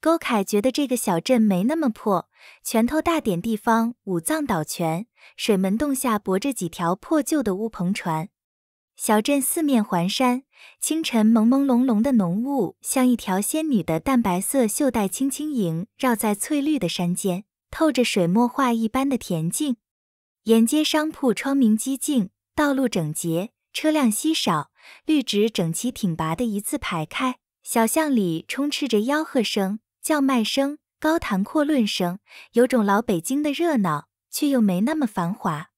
沟凯觉得这个小镇没那么破，拳头大点地方五脏倒全，水门洞下泊着几条破旧的乌篷船。小镇四面环山，清晨朦朦胧胧的浓雾像一条仙女的淡白色袖带，轻轻萦绕在翠绿的山间，透着水墨画一般的恬静。沿街商铺窗明几净，道路整洁，车辆稀少，绿植整齐挺拔的一字排开。小巷里充斥着吆喝声。叫卖声、高谈阔论声，有种老北京的热闹，却又没那么繁华。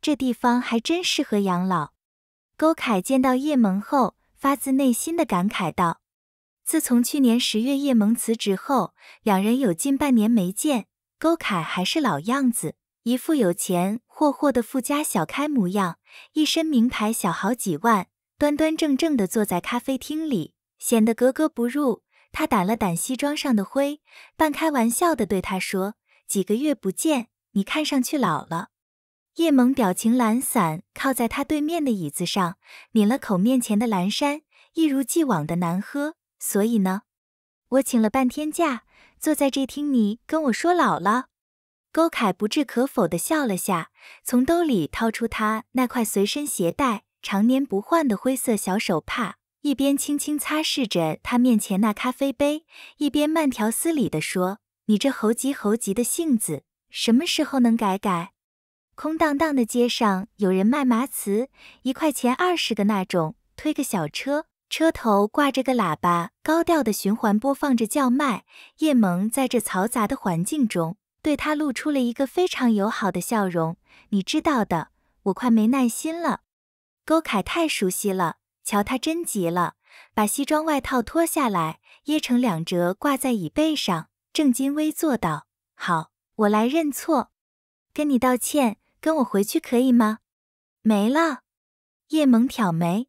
这地方还真适合养老。勾凯见到叶萌后，发自内心的感慨道：“自从去年十月叶萌辞职后，两人有近半年没见。勾凯还是老样子，一副有钱霍霍的富家小开模样，一身名牌小好几万，端端正正的坐在咖啡厅里，显得格格不入。”他掸了掸西装上的灰，半开玩笑地对他说：“几个月不见，你看上去老了。”叶萌表情懒散，靠在他对面的椅子上，抿了口面前的蓝山，一如既往的难喝。所以呢，我请了半天假，坐在这听你跟我说老了。勾凯不置可否地笑了下，从兜里掏出他那块随身携带、常年不换的灰色小手帕。一边轻轻擦拭着他面前那咖啡杯，一边慢条斯理地说：“你这猴急猴急的性子，什么时候能改改？”空荡荡的街上有人卖麻糍，一块钱二十个那种，推个小车，车头挂着个喇叭，高调的循环播放着叫卖。叶萌在这嘈杂的环境中，对他露出了一个非常友好的笑容。你知道的，我快没耐心了。勾凯太熟悉了。瞧他真急了，把西装外套脱下来，掖成两折挂在椅背上，正襟危坐道：“好，我来认错，跟你道歉，跟我回去可以吗？”没了。叶萌挑眉，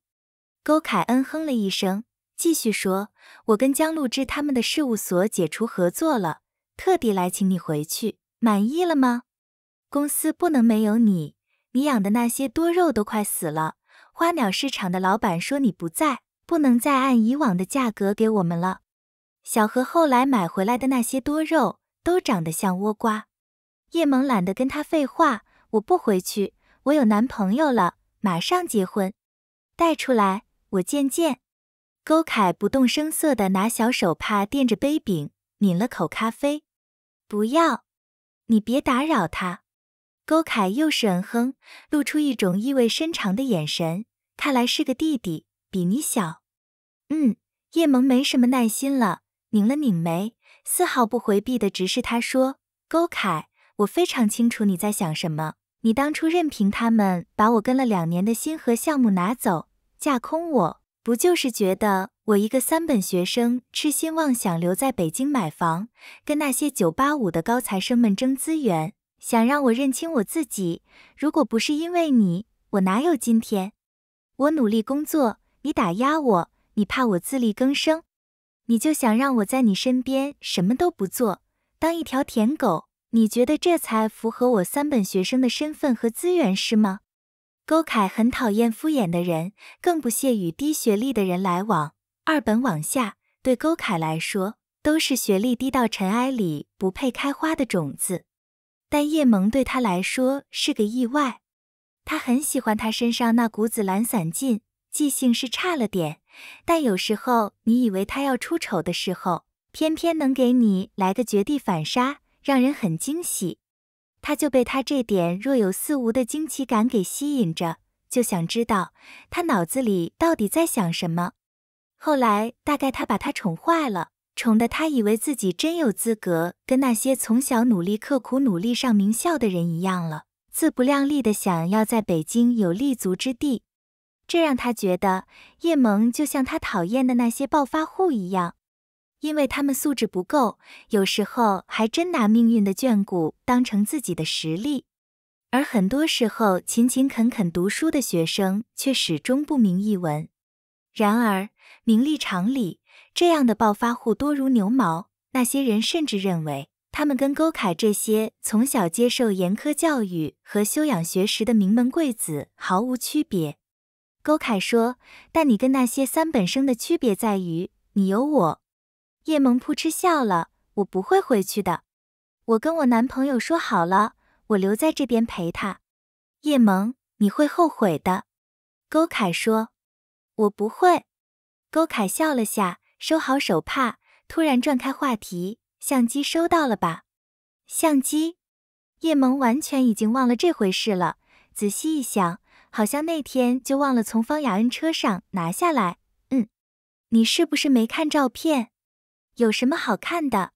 勾凯恩哼了一声，继续说：“我跟江露之他们的事务所解除合作了，特地来请你回去，满意了吗？公司不能没有你，你养的那些多肉都快死了。”花鸟市场的老板说：“你不在，不能再按以往的价格给我们了。”小何后来买回来的那些多肉都长得像倭瓜。叶萌懒得跟他废话：“我不回去，我有男朋友了，马上结婚。带出来，我见见。”勾凯不动声色地拿小手帕垫着杯柄，抿了口咖啡：“不要，你别打扰他。”勾凯又是嗯哼，露出一种意味深长的眼神，看来是个弟弟，比你小。嗯，叶萌没什么耐心了，拧了拧眉，丝毫不回避的直视他说：“勾凯，我非常清楚你在想什么。你当初任凭他们把我跟了两年的星河项目拿走，架空我，不就是觉得我一个三本学生痴心妄想留在北京买房，跟那些九八五的高材生们争资源？”想让我认清我自己，如果不是因为你，我哪有今天？我努力工作，你打压我，你怕我自力更生，你就想让我在你身边什么都不做，当一条舔狗？你觉得这才符合我三本学生的身份和资源是吗？勾凯很讨厌敷衍的人，更不屑与低学历的人来往。二本往下，对勾凯来说，都是学历低到尘埃里不配开花的种子。但叶萌对他来说是个意外，他很喜欢他身上那股子懒散劲，记性是差了点，但有时候你以为他要出丑的时候，偏偏能给你来个绝地反杀，让人很惊喜。他就被他这点若有似无的惊奇感给吸引着，就想知道他脑子里到底在想什么。后来大概他把他宠坏了。宠得他以为自己真有资格跟那些从小努力刻苦努力上名校的人一样了，自不量力的想要在北京有立足之地，这让他觉得叶萌就像他讨厌的那些暴发户一样，因为他们素质不够，有时候还真拿命运的眷顾当成自己的实力，而很多时候勤勤恳恳读书的学生却始终不明一文。然而名利场里。这样的暴发户多如牛毛，那些人甚至认为他们跟勾凯这些从小接受严苛教育和修养学识的名门贵子毫无区别。勾凯说：“但你跟那些三本生的区别在于，你有我。”叶萌扑哧笑了：“我不会回去的，我跟我男朋友说好了，我留在这边陪他。”叶萌：“你会后悔的。”勾凯说：“我不会。”勾凯笑了下。收好手帕，突然转开话题。相机收到了吧？相机，叶萌完全已经忘了这回事了。仔细一想，好像那天就忘了从方雅恩车上拿下来。嗯，你是不是没看照片？有什么好看的？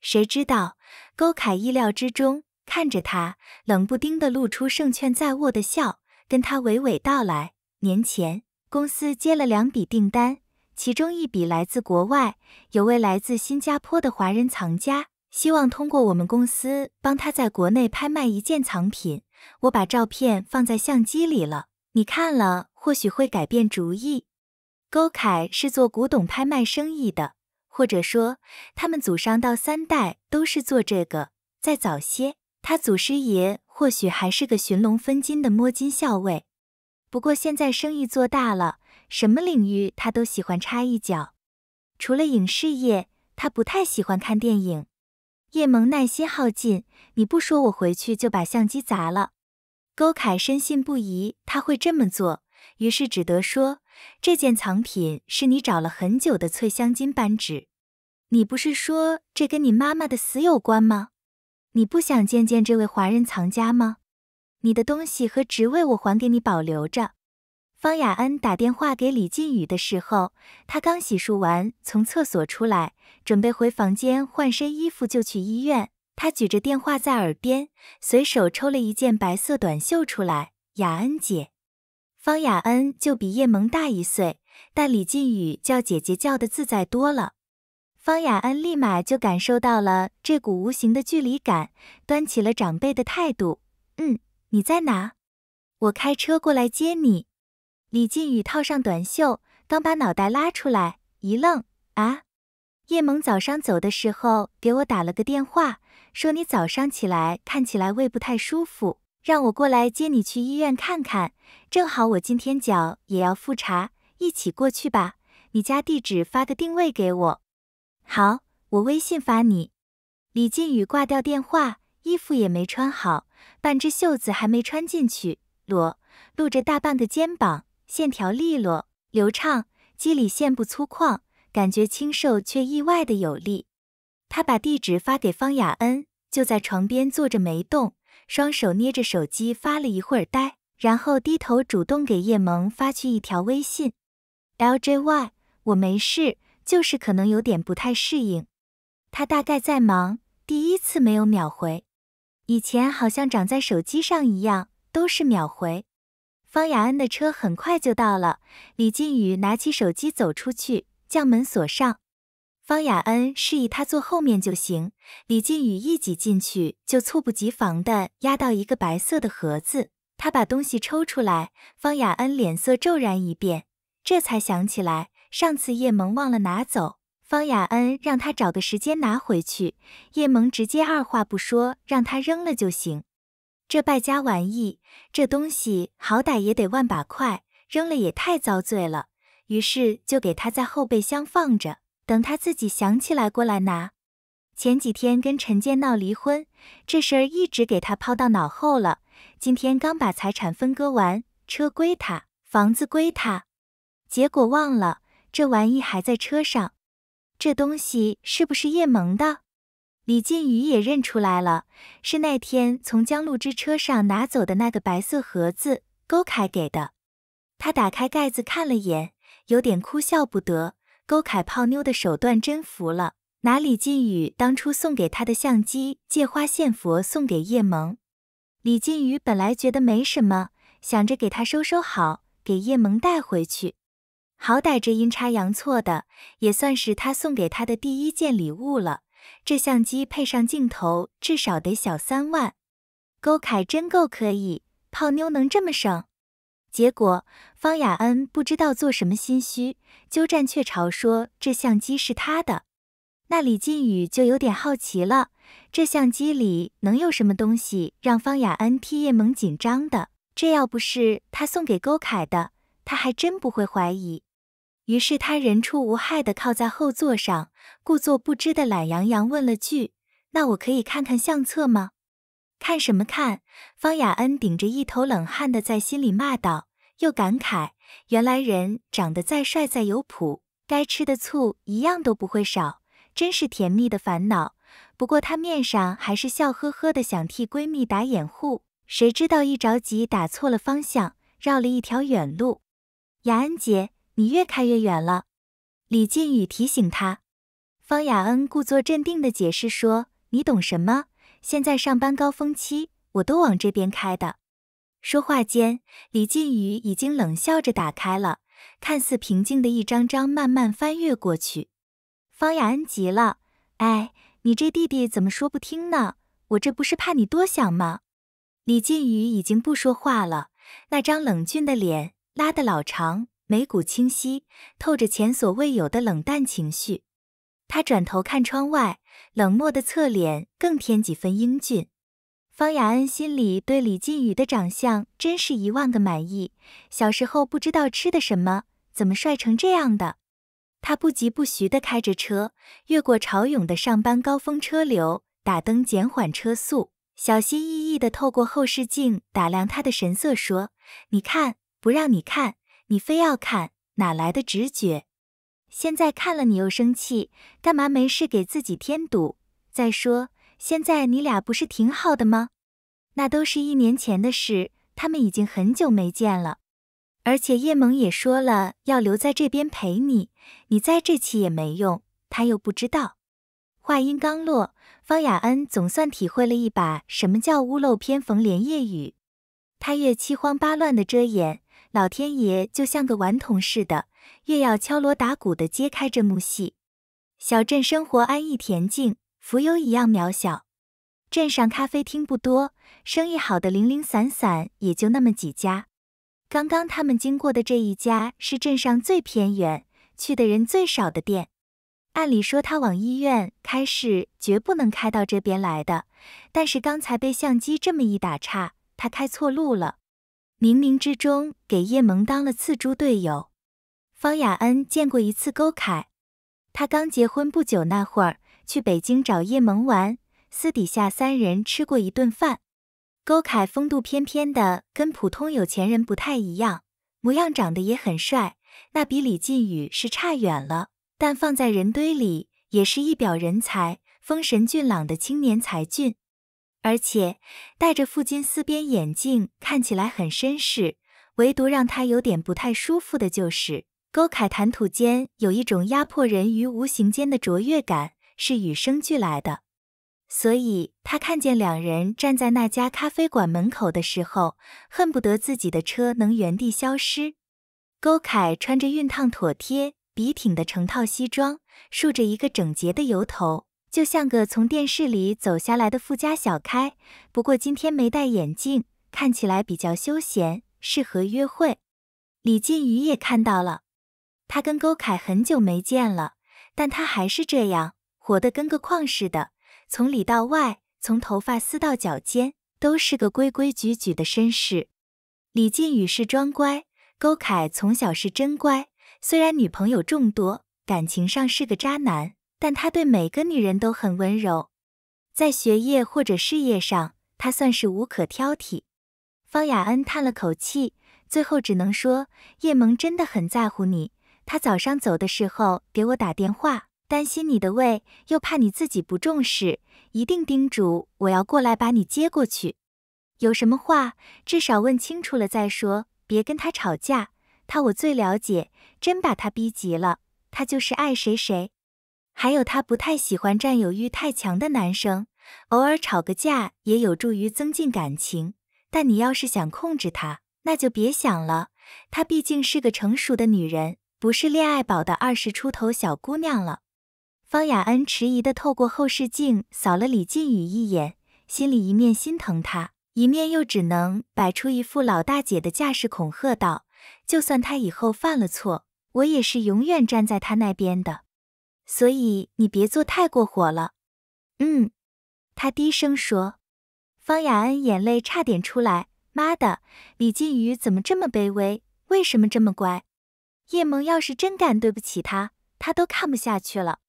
谁知道？勾凯意料之中，看着他，冷不丁的露出胜券在握的笑，跟他娓娓道来：年前公司接了两笔订单。其中一笔来自国外，有位来自新加坡的华人藏家，希望通过我们公司帮他在国内拍卖一件藏品。我把照片放在相机里了，你看了或许会改变主意。勾凯是做古董拍卖生意的，或者说他们祖上到三代都是做这个。在早些，他祖师爷或许还是个寻龙分金的摸金校尉，不过现在生意做大了。什么领域他都喜欢插一脚，除了影视业，他不太喜欢看电影。叶萌耐心耗尽，你不说我回去就把相机砸了。勾凯深信不疑他会这么做，于是只得说：这件藏品是你找了很久的翠香金扳指，你不是说这跟你妈妈的死有关吗？你不想见见这位华人藏家吗？你的东西和职位我还给你保留着。方雅恩打电话给李靖宇的时候，他刚洗漱完，从厕所出来，准备回房间换身衣服就去医院。他举着电话在耳边，随手抽了一件白色短袖出来。雅恩姐，方雅恩就比叶萌大一岁，但李靖宇叫姐姐叫的自在多了。方雅恩立马就感受到了这股无形的距离感，端起了长辈的态度。嗯，你在哪？我开车过来接你。李靖宇套上短袖，刚把脑袋拉出来，一愣：“啊，叶萌早上走的时候给我打了个电话，说你早上起来看起来胃不太舒服，让我过来接你去医院看看。正好我今天脚也要复查，一起过去吧。你家地址发个定位给我。”“好，我微信发你。”李靖宇挂掉电话，衣服也没穿好，半只袖子还没穿进去，裸露着大半个肩膀。线条利落流畅，肌理线不粗犷，感觉清瘦却意外的有力。他把地址发给方雅恩，就在床边坐着没动，双手捏着手机发了一会儿呆，然后低头主动给叶萌发去一条微信：LJY，我没事，就是可能有点不太适应。他大概在忙，第一次没有秒回，以前好像长在手机上一样，都是秒回。方雅恩的车很快就到了，李靖宇拿起手机走出去，将门锁上。方雅恩示意他坐后面就行。李靖宇一挤进去，就猝不及防的压到一个白色的盒子。他把东西抽出来，方雅恩脸色骤然一变，这才想起来上次叶萌忘了拿走。方雅恩让他找个时间拿回去，叶萌直接二话不说，让他扔了就行。这败家玩意，这东西好歹也得万把块，扔了也太遭罪了。于是就给他在后备箱放着，等他自己想起来过来拿。前几天跟陈建闹离婚，这事儿一直给他抛到脑后了。今天刚把财产分割完，车归他，房子归他，结果忘了这玩意还在车上。这东西是不是叶萌的？李靖宇也认出来了，是那天从江路之车上拿走的那个白色盒子，勾凯给的。他打开盖子看了眼，有点哭笑不得。勾凯泡妞的手段真服了，拿李靖宇当初送给他的相机借花献佛送给叶萌。李靖宇本来觉得没什么，想着给他收收好，给叶萌带回去，好歹这阴差阳错的，也算是他送给他的第一件礼物了。这相机配上镜头至少得小三万，勾凯真够可以，泡妞能这么省。结果方雅恩不知道做什么心虚，鸠占鹊巢说这相机是他的。那李靖宇就有点好奇了，这相机里能有什么东西让方雅恩替叶萌紧张的？这要不是他送给勾凯的，他还真不会怀疑。于是他人畜无害的靠在后座上，故作不知的懒洋洋问了句：“那我可以看看相册吗？”“看什么看？”方雅恩顶着一头冷汗的在心里骂道，又感慨：“原来人长得再帅再有谱，该吃的醋一样都不会少，真是甜蜜的烦恼。”不过她面上还是笑呵呵的，想替闺蜜打掩护。谁知道一着急打错了方向，绕了一条远路。雅恩姐。你越开越远了，李靖宇提醒他。方雅恩故作镇定地解释说：“你懂什么？现在上班高峰期，我都往这边开的。”说话间，李靖宇已经冷笑着打开了，看似平静的一张张慢慢翻阅过去。方雅恩急了：“哎，你这弟弟怎么说不听呢？我这不是怕你多想吗？”李靖宇已经不说话了，那张冷峻的脸拉得老长。眉骨清晰，透着前所未有的冷淡情绪。他转头看窗外，冷漠的侧脸更添几分英俊。方雅恩心里对李靖宇的长相真是一万个满意。小时候不知道吃的什么，怎么帅成这样的？他不疾不徐地开着车，越过潮涌的上班高峰车流，打灯减缓车速，小心翼翼地透过后视镜打量他的神色，说：“你看不让你看。”你非要看哪来的直觉？现在看了你又生气，干嘛没事给自己添堵？再说现在你俩不是挺好的吗？那都是一年前的事，他们已经很久没见了。而且叶萌也说了要留在这边陪你，你在这期也没用，他又不知道。话音刚落，方雅恩总算体会了一把什么叫屋漏偏逢连夜雨，他越七慌八乱的遮掩。老天爷就像个顽童似的，越要敲锣打鼓地揭开这幕戏。小镇生活安逸恬静，蜉蝣一样渺小。镇上咖啡厅不多，生意好的零零散散，也就那么几家。刚刚他们经过的这一家是镇上最偏远、去的人最少的店。按理说他往医院开是绝不能开到这边来的，但是刚才被相机这么一打岔，他开错路了。冥冥之中给叶萌当了次猪队友。方雅恩见过一次勾凯，他刚结婚不久那会儿去北京找叶萌玩，私底下三人吃过一顿饭。勾凯风度翩翩的，跟普通有钱人不太一样，模样长得也很帅，那比李靖宇是差远了，但放在人堆里也是一表人才，风神俊朗的青年才俊。而且戴着附金丝边眼镜，看起来很绅士。唯独让他有点不太舒服的就是，勾凯谈吐间有一种压迫人于无形间的卓越感，是与生俱来的。所以，他看见两人站在那家咖啡馆门口的时候，恨不得自己的车能原地消失。勾凯穿着熨烫妥帖、笔挺的成套西装，梳着一个整洁的油头。就像个从电视里走下来的富家小开，不过今天没戴眼镜，看起来比较休闲，适合约会。李靖宇也看到了，他跟勾凯很久没见了，但他还是这样，活得跟个矿似的，从里到外，从头发丝到脚尖，都是个规规矩矩的绅士。李靖宇是装乖，勾凯从小是真乖，虽然女朋友众多，感情上是个渣男。但他对每个女人都很温柔，在学业或者事业上，他算是无可挑剔。方雅恩叹了口气，最后只能说：“叶萌真的很在乎你。他早上走的时候给我打电话，担心你的胃，又怕你自己不重视，一定叮嘱我要过来把你接过去。有什么话，至少问清楚了再说，别跟他吵架。他我最了解，真把他逼急了，他就是爱谁谁。”还有，她不太喜欢占有欲太强的男生，偶尔吵个架也有助于增进感情。但你要是想控制她，那就别想了。她毕竟是个成熟的女人，不是恋爱宝的二十出头小姑娘了。方雅恩迟疑地透过后视镜扫了李靖宇一眼，心里一面心疼他，一面又只能摆出一副老大姐的架势恐吓道：“就算他以后犯了错，我也是永远站在他那边的。”所以你别做太过火了。嗯，他低声说。方雅恩眼泪差点出来。妈的，李靖宇怎么这么卑微？为什么这么乖？叶萌要是真敢对不起他，他都看不下去了。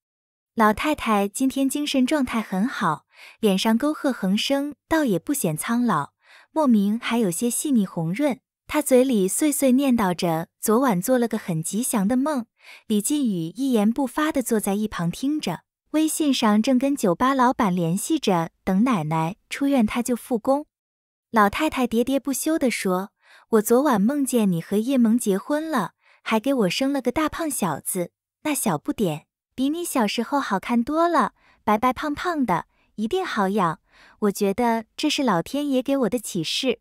老太太今天精神状态很好，脸上沟壑横生，倒也不显苍老，莫名还有些细腻红润。她嘴里碎碎念叨着：“昨晚做了个很吉祥的梦。”李靖宇一言不发地坐在一旁听着，微信上正跟酒吧老板联系着，等奶奶出院他就复工。老太太喋喋不休地说：“我昨晚梦见你和叶萌结婚了，还给我生了个大胖小子，那小不点比你小时候好看多了，白白胖胖的，一定好养。我觉得这是老天爷给我的启示。”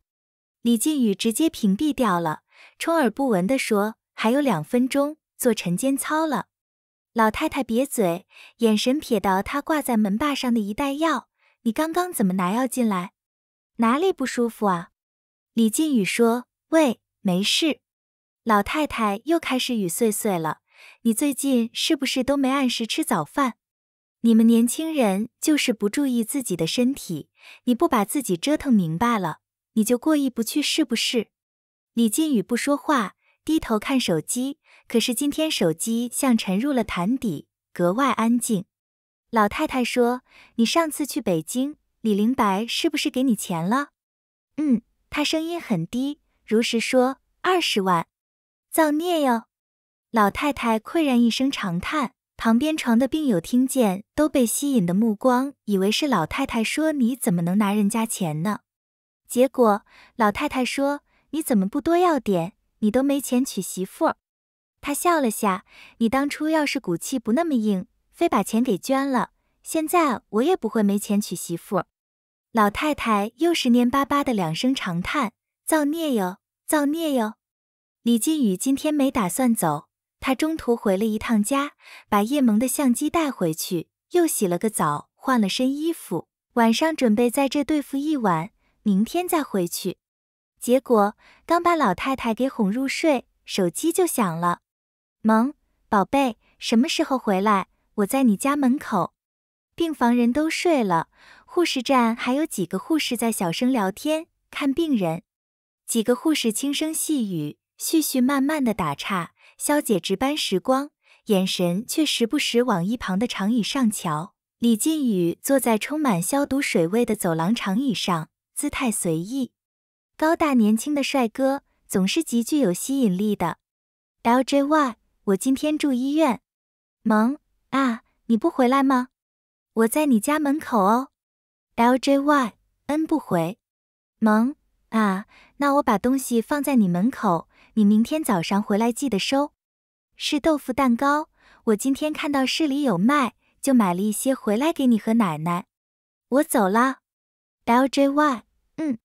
李靖宇直接屏蔽掉了，充耳不闻地说：“还有两分钟。”做晨间操了，老太太瘪嘴，眼神瞥到她挂在门把上的一袋药。你刚刚怎么拿药进来？哪里不舒服啊？李靖宇说：“喂，没事。”老太太又开始语碎碎了：“你最近是不是都没按时吃早饭？你们年轻人就是不注意自己的身体，你不把自己折腾明白了，你就过意不去是不是？”李靖宇不说话，低头看手机。可是今天手机像沉入了潭底，格外安静。老太太说：“你上次去北京，李灵白是不是给你钱了？”嗯，他声音很低，如实说：“二十万。”造孽哟！老太太喟然一声长叹。旁边床的病友听见，都被吸引的目光，以为是老太太说：“你怎么能拿人家钱呢？”结果老太太说：“你怎么不多要点？你都没钱娶媳妇。”他笑了下，你当初要是骨气不那么硬，非把钱给捐了，现在我也不会没钱娶媳妇。老太太又是蔫巴巴的两声长叹，造孽哟，造孽哟。李金宇今天没打算走，他中途回了一趟家，把叶萌的相机带回去，又洗了个澡，换了身衣服，晚上准备在这对付一晚，明天再回去。结果刚把老太太给哄入睡，手机就响了。萌宝贝，什么时候回来？我在你家门口。病房人都睡了，护士站还有几个护士在小声聊天，看病人。几个护士轻声细语，絮絮慢慢的打岔。消姐值班时光，眼神却时不时往一旁的长椅上瞧。李靖宇坐在充满消毒水味的走廊长椅上，姿态随意，高大年轻的帅哥总是极具有吸引力的。L J Y。我今天住医院，萌啊，你不回来吗？我在你家门口哦。L J Y，N 不回。萌啊，那我把东西放在你门口，你明天早上回来记得收。是豆腐蛋糕，我今天看到市里有卖，就买了一些回来给你和奶奶。我走了。L J Y，嗯。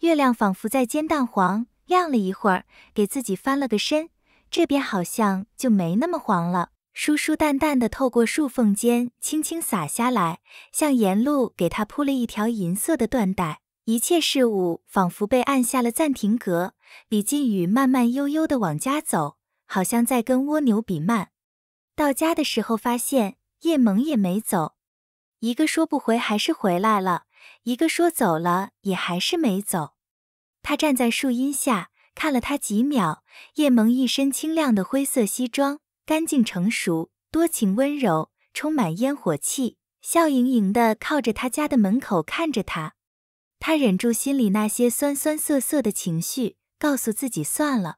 月亮仿佛在煎蛋黄，亮了一会儿，给自己翻了个身。这边好像就没那么黄了，疏疏淡淡的透过树缝间，轻轻洒下来，像沿路给他铺了一条银色的缎带。一切事物仿佛被按下了暂停格。李靖宇慢慢悠悠地往家走，好像在跟蜗牛比慢。到家的时候，发现叶萌也没走。一个说不回，还是回来了；一个说走了，也还是没走。他站在树荫下。看了他几秒，叶萌一身清亮的灰色西装，干净成熟，多情温柔，充满烟火气，笑盈盈地靠着他家的门口看着他。他忍住心里那些酸酸涩涩的情绪，告诉自己算了。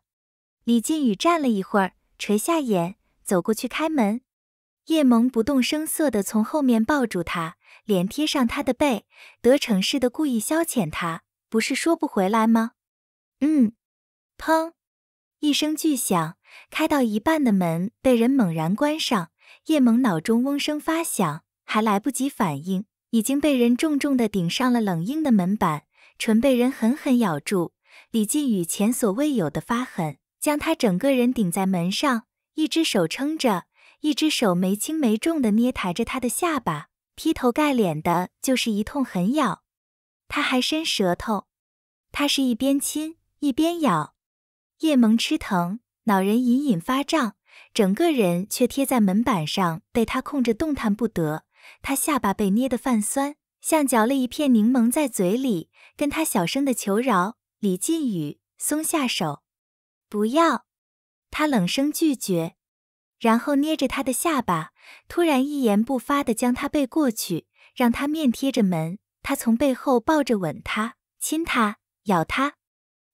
李靖宇站了一会儿，垂下眼，走过去开门。叶萌不动声色地从后面抱住他，脸贴上他的背，得逞似的故意消遣他。不是说不回来吗？嗯。砰！一声巨响，开到一半的门被人猛然关上。叶萌脑中嗡声发响，还来不及反应，已经被人重重的顶上了冷硬的门板，唇被人狠狠咬住。李靖宇前所未有的发狠，将他整个人顶在门上，一只手撑着，一只手没轻没重的捏抬着他的下巴，劈头盖脸的就是一通狠咬。他还伸舌头，他是一边亲一边咬。叶萌吃疼，脑仁隐隐发胀，整个人却贴在门板上，被他控着动弹不得。他下巴被捏得泛酸，像嚼了一片柠檬在嘴里，跟他小声的求饶：“李靖宇，松下手，不要。”他冷声拒绝，然后捏着他的下巴，突然一言不发的将他背过去，让他面贴着门。他从背后抱着吻他，亲他，咬他。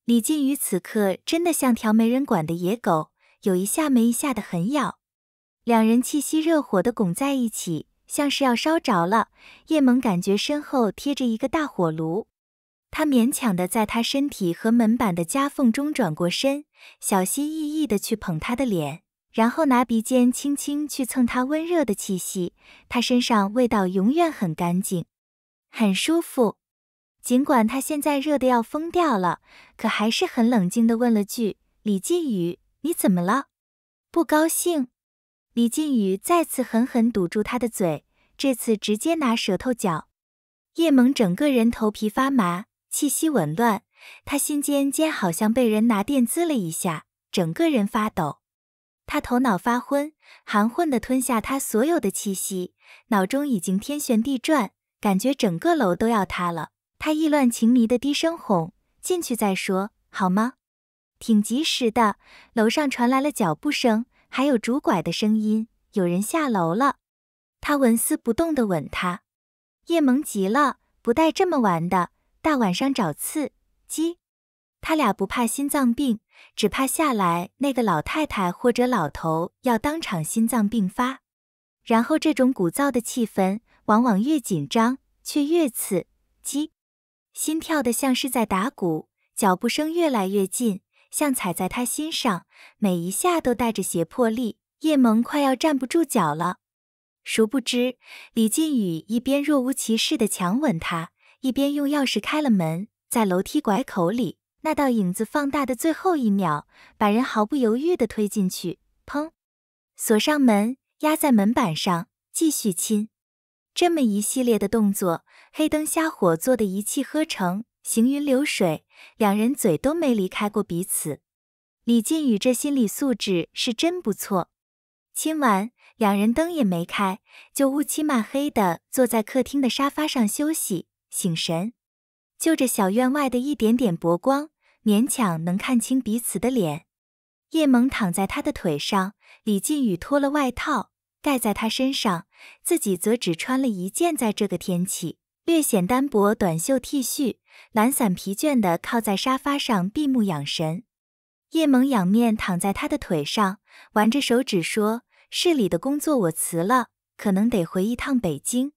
李靖宇此刻真的像条没人管的野狗，有一下没一下的狠咬。两人气息热火的拱在一起，像是要烧着了。叶萌感觉身后贴着一个大火炉，他勉强的在他身体和门板的夹缝中转过身，小心翼翼的去捧他的脸，然后拿鼻尖轻轻去蹭他温热的气息。他身上味道永远很干净，很舒服。尽管他现在热的要疯掉了，可还是很冷静的问了句：“李靖宇，你怎么了？不高兴？”李靖宇再次狠狠堵住他的嘴，这次直接拿舌头搅。叶萌整个人头皮发麻，气息紊乱，他心尖尖好像被人拿电滋了一下，整个人发抖。他头脑发昏，含混的吞下他所有的气息，脑中已经天旋地转，感觉整个楼都要塌了。他意乱情迷的低声哄：“进去再说好吗？”挺及时的，楼上传来了脚步声，还有拄拐的声音，有人下楼了。他纹丝不动地吻她。叶萌急了：“不带这么玩的，大晚上找刺激？他俩不怕心脏病，只怕下来那个老太太或者老头要当场心脏病发。然后这种鼓噪的气氛，往往越紧张却越刺激。”心跳的像是在打鼓，脚步声越来越近，像踩在他心上，每一下都带着胁迫力。叶萌快要站不住脚了。殊不知，李靖宇一边若无其事的强吻他，一边用钥匙开了门，在楼梯拐口里，那道影子放大的最后一秒，把人毫不犹豫的推进去，砰，锁上门，压在门板上，继续亲。这么一系列的动作。黑灯瞎火做的一气呵成，行云流水，两人嘴都没离开过彼此。李靖宇这心理素质是真不错。亲完，两人灯也没开，就乌漆嘛黑的坐在客厅的沙发上休息醒神。就着小院外的一点点薄光，勉强能看清彼此的脸。叶萌躺在他的腿上，李靖宇脱了外套盖在他身上，自己则只穿了一件，在这个天气。略显单薄，短袖 T 恤，懒散疲倦地靠在沙发上，闭目养神。叶萌仰面躺在他的腿上，玩着手指说：“市里的工作我辞了，可能得回一趟北京。”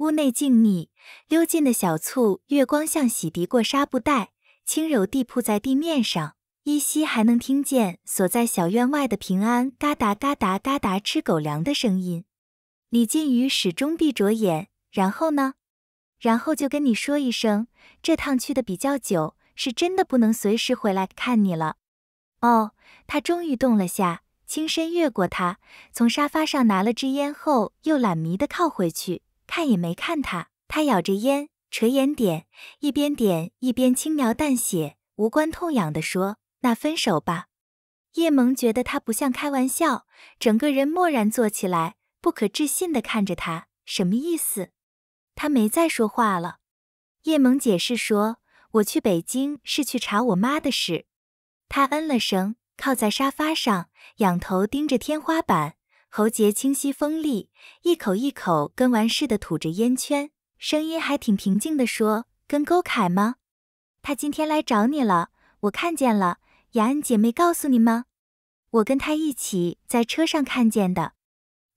屋内静谧，溜进的小簇月光像洗涤过纱布袋，轻柔地铺在地面上。依稀还能听见锁在小院外的平安嘎达嘎达嘎达吃狗粮的声音。李靖宇始终闭着眼，然后呢？然后就跟你说一声，这趟去的比较久，是真的不能随时回来看你了。哦，他终于动了下，轻身越过他，从沙发上拿了支烟后，又懒迷的靠回去，看也没看他。他咬着烟，垂眼点，一边点一边轻描淡写、无关痛痒的说：“那分手吧。”叶萌觉得他不像开玩笑，整个人蓦然坐起来，不可置信的看着他，什么意思？他没再说话了。叶萌解释说：“我去北京是去查我妈的事。”他嗯了声，靠在沙发上，仰头盯着天花板，喉结清晰锋利，一口一口跟完似的吐着烟圈，声音还挺平静的说：“跟勾凯吗？他今天来找你了，我看见了。雅恩姐没告诉你吗？我跟他一起在车上看见的。”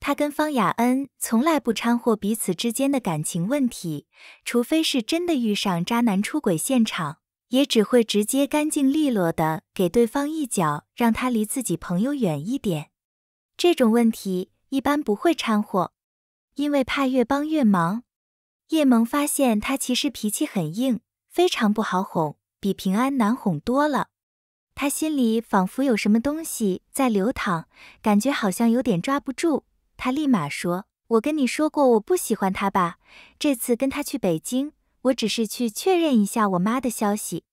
他跟方雅恩从来不掺和彼此之间的感情问题，除非是真的遇上渣男出轨现场，也只会直接干净利落的给对方一脚，让他离自己朋友远一点。这种问题一般不会掺和，因为怕越帮越忙。叶萌发现他其实脾气很硬，非常不好哄，比平安难哄多了。他心里仿佛有什么东西在流淌，感觉好像有点抓不住。他立马说：“我跟你说过，我不喜欢他吧？这次跟他去北京，我只是去确认一下我妈的消息。”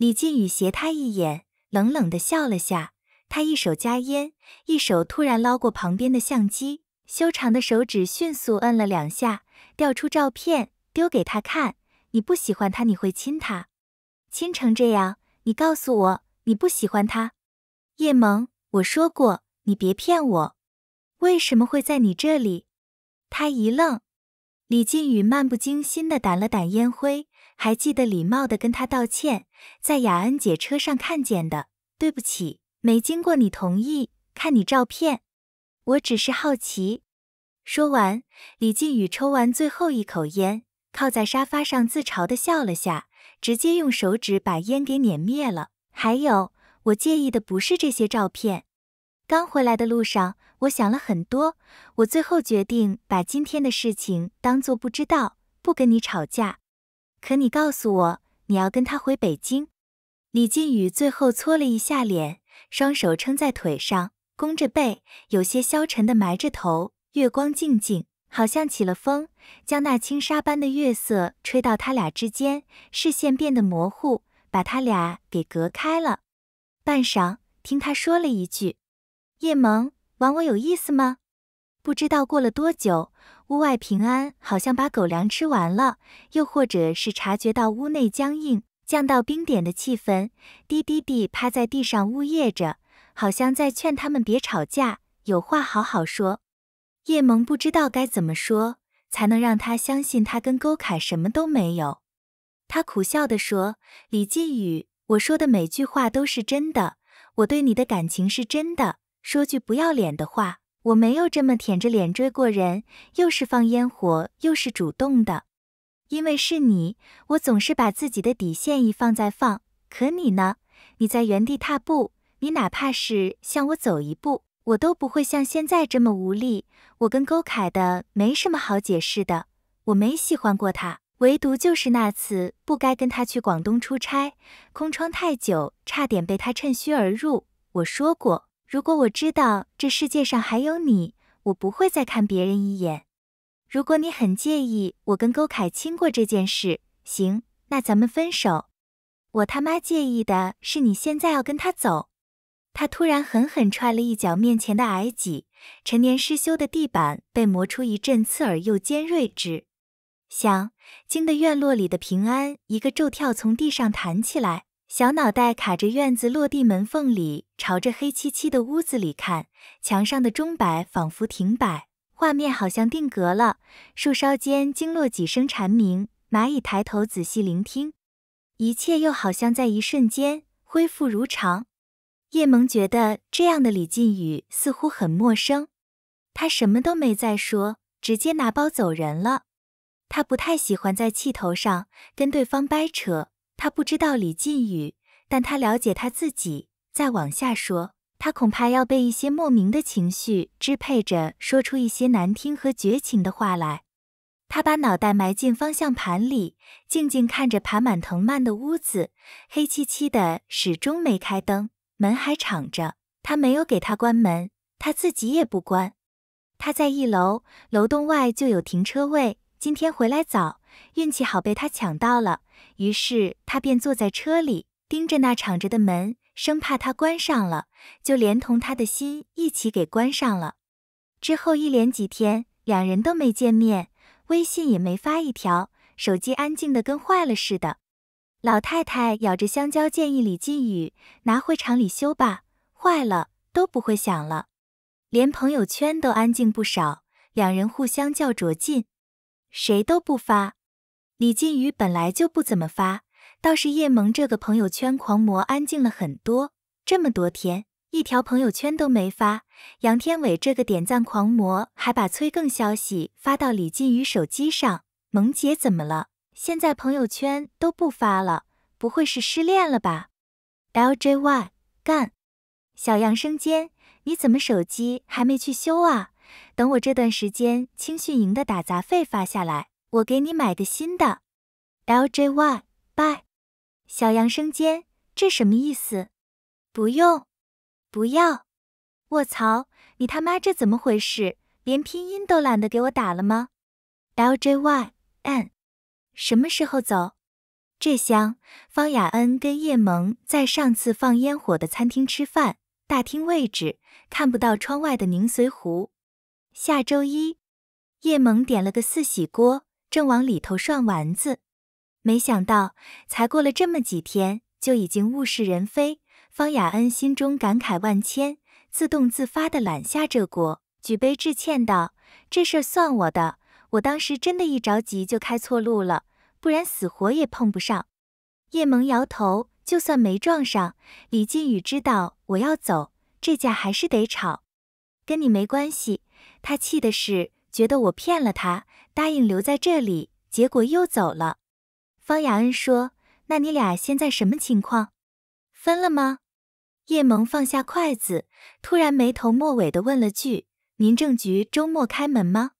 李靖宇斜他一眼，冷冷地笑了下。他一手夹烟，一手突然捞过旁边的相机，修长的手指迅速摁了两下，调出照片丢给他看：“你不喜欢他，你会亲他，亲成这样？你告诉我，你不喜欢他，叶萌，我说过，你别骗我。”为什么会在你这里？他一愣，李靖宇漫不经心的掸了掸烟灰，还记得礼貌的跟他道歉，在雅恩姐车上看见的，对不起，没经过你同意看你照片，我只是好奇。说完，李靖宇抽完最后一口烟，靠在沙发上自嘲地笑了下，直接用手指把烟给碾灭了。还有，我介意的不是这些照片，刚回来的路上。我想了很多，我最后决定把今天的事情当做不知道，不跟你吵架。可你告诉我，你要跟他回北京。李靖宇最后搓了一下脸，双手撑在腿上，弓着背，有些消沉的埋着头。月光静静，好像起了风，将那轻纱般的月色吹到他俩之间，视线变得模糊，把他俩给隔开了。半晌，听他说了一句：“叶萌。”玩我有意思吗？不知道过了多久，屋外平安好像把狗粮吃完了，又或者是察觉到屋内僵硬降到冰点的气氛，滴滴滴趴在地上呜咽着，好像在劝他们别吵架，有话好好说。叶萌不知道该怎么说才能让他相信他跟勾凯什么都没有。他苦笑的说：“李靖宇，我说的每句话都是真的，我对你的感情是真的。”说句不要脸的话，我没有这么舔着脸追过人，又是放烟火，又是主动的。因为是你，我总是把自己的底线一放再放。可你呢？你在原地踏步，你哪怕是向我走一步，我都不会像现在这么无力。我跟勾凯的没什么好解释的，我没喜欢过他，唯独就是那次不该跟他去广东出差，空窗太久，差点被他趁虚而入。我说过。如果我知道这世界上还有你，我不会再看别人一眼。如果你很介意我跟勾凯亲过这件事，行，那咱们分手。我他妈介意的是你现在要跟他走。他突然狠狠踹了一脚面前的矮几，陈年失修的地板被磨出一阵刺耳又尖锐之响，惊得院落里的平安一个骤跳，从地上弹起来。小脑袋卡着院子落地门缝里，朝着黑漆漆的屋子里看。墙上的钟摆仿佛停摆，画面好像定格了。树梢间惊落几声蝉鸣，蚂蚁抬头仔细聆听，一切又好像在一瞬间恢复如常。叶萌觉得这样的李靖宇似乎很陌生，他什么都没再说，直接拿包走人了。他不太喜欢在气头上跟对方掰扯。他不知道李靖宇，但他了解他自己。再往下说，他恐怕要被一些莫名的情绪支配着，说出一些难听和绝情的话来。他把脑袋埋进方向盘里，静静看着爬满藤蔓的屋子，黑漆漆的，始终没开灯，门还敞着。他没有给他关门，他自己也不关。他在一楼，楼栋外就有停车位。今天回来早。运气好，被他抢到了。于是他便坐在车里，盯着那敞着的门，生怕他关上了，就连同他的心一起给关上了。之后一连几天，两人都没见面，微信也没发一条，手机安静的跟坏了似的。老太太咬着香蕉，建议李靖宇拿回厂里修吧，坏了都不会响了。连朋友圈都安静不少，两人互相叫着劲，谁都不发。李靖宇本来就不怎么发，倒是叶萌这个朋友圈狂魔安静了很多，这么多天一条朋友圈都没发。杨天伟这个点赞狂魔还把催更消息发到李靖宇手机上，萌姐怎么了？现在朋友圈都不发了，不会是失恋了吧？L J Y 干小杨生煎，你怎么手机还没去修啊？等我这段时间青训营的打杂费发下来。我给你买个新的，L J Y BY 小杨生煎，这什么意思？不用，不要。卧槽，你他妈这怎么回事？连拼音都懒得给我打了吗？L J Y N 什么时候走？这厢方雅恩跟叶萌在上次放烟火的餐厅吃饭，大厅位置看不到窗外的宁随湖。下周一，叶萌点了个四喜锅。正往里头涮丸子，没想到才过了这么几天，就已经物是人非。方雅恩心中感慨万千，自动自发地揽下这锅，举杯致歉道：“这事儿算我的，我当时真的一着急就开错路了，不然死活也碰不上。”叶萌摇头：“就算没撞上，李靖宇知道我要走，这架还是得吵，跟你没关系。”他气的是。觉得我骗了他，答应留在这里，结果又走了。方雅恩说：“那你俩现在什么情况？分了吗？”叶萌放下筷子，突然眉头末尾的问了句：“民政局周末开门吗？”